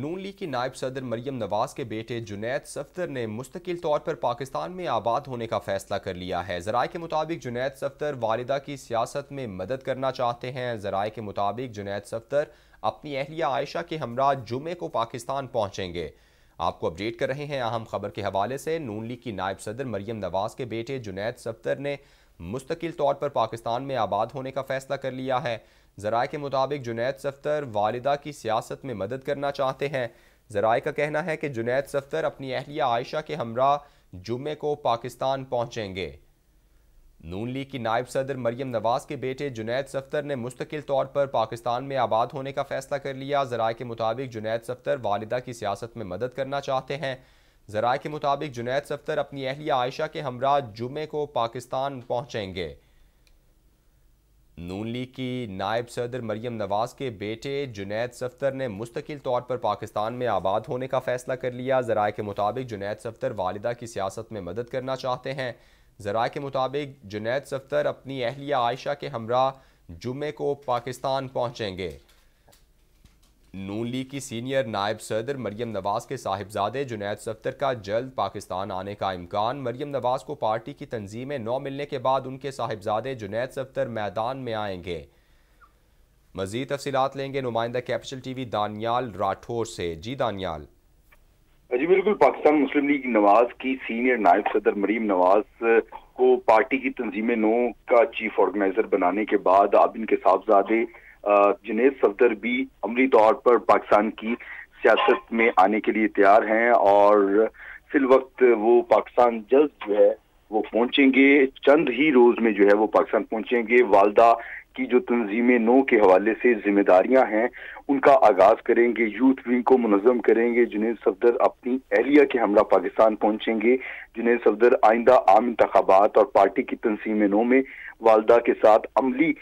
नून league की नायब सदर मरियम नवाज के बेटे जुनैद सफ्तर ने मुस्तकिल तौर पर पाकिस्तान में आबाद होने का फैसला कर लिया है जराये के मुताबिक जुनैद सफ्तर वालदा की सियासत में मदद करना चाहते हैं जराये के मुताबिक जुनैद सफ्तर अपनी अहलिया आयशा के हमरा जुमे को पाकिस्तान पहुँचेंगे आपको अपडेट कर रहे हैं अहम खबर के हवाले से नून लीग की नायब सदर मरियम नवाज के बेटे जुनैद सफ्तर ने मुस्तकिल तौर पर पाकिस्तान में आबाद होने का फैसला कर लिया है जराए के मुताबिक जुनेद सफ्तर वालदा की सियासत में मदद करना चाहते हैं जराए का कहना है कि जुनेद सफ्तर अपनी अहलिया आयशा के हमरा जुमे को पाकिस्तान पहुँचेंगे नून लीग की नायब सदर मरियम नवाज के बेटे जुनेद सफ्तर ने मुस्तकिल तौर पर पाकिस्तान में आबाद होने का फैसला कर लिया जराए के मुताबिक जुनेद सफ्तर वालदा की सियासत में मदद करना चाहते हैं जराए के मुताबिक जुनेद सफ्तर अपनी अहलिया आयशा के हमरा जुमे को पाकिस्तान पहुँचेंगे नून लीग की नायब सदर मरियम नवाज़ के बेटे जुनेद सफ्तर ने मुस्तकिल तौर पर पाकिस्तान में आबाद होने का फ़ैसला कर लिया ज़रा के मुताबिक जुनेद सफ्तर वालदा की सियासत में मदद करना चाहते हैं ज़रा के मुताबिक जुनेद सफ्तर अपनी अहलिया आयशा के हमरा जुमे को पाकिस्तान पहुँचेंगे नून लीग की सीनियर नायब सदर मरियम नवाज के साहिबजादे जुनेद सफ्तर का जल्द पाकिस्तान आने का इम्कान मरियम नवाज को पार्टी की तंजीमें नौ मिलने के बाद उनके साहिबजादे जुनेद सफ्तर मैदान में आएंगे मजीद तफसीत लेंगे नुमाइंदा कैपिटल टीवी दानियाल राठौर से जी दानियाल हाँ जी बिल्कुल पाकिस्तान मुस्लिम लीग नवाज की सीनियर नायब सदर मरीम नवाज को पार्टी की तंजीम नौ का चीफ ऑर्गेनाइजर बनाने के बाद अब इनके साहबजादे जुनेद सफदर भी अमली तौर पर पाकिस्तान की सियासत में आने के लिए तैयार हैं और फिल वक्त वो पाकिस्तान जल्द जो है वो पहुंचेंगे चंद ही रोज में जो है वो पाकिस्तान पहुंचेंगे वालदा की जो तंजीम नो के हवाले से जिम्मेदारियां हैं उनका आगाज करेंगे यूथ विंग को मुनजम करेंगे जुनेद सफदर अपनी एहलिया के हमरा पाकिस्तान पहुंचेंगे जुनेद सफदर आइंदा आम इंतबात और पार्टी की तंजीम नो में वालदा के साथ अमली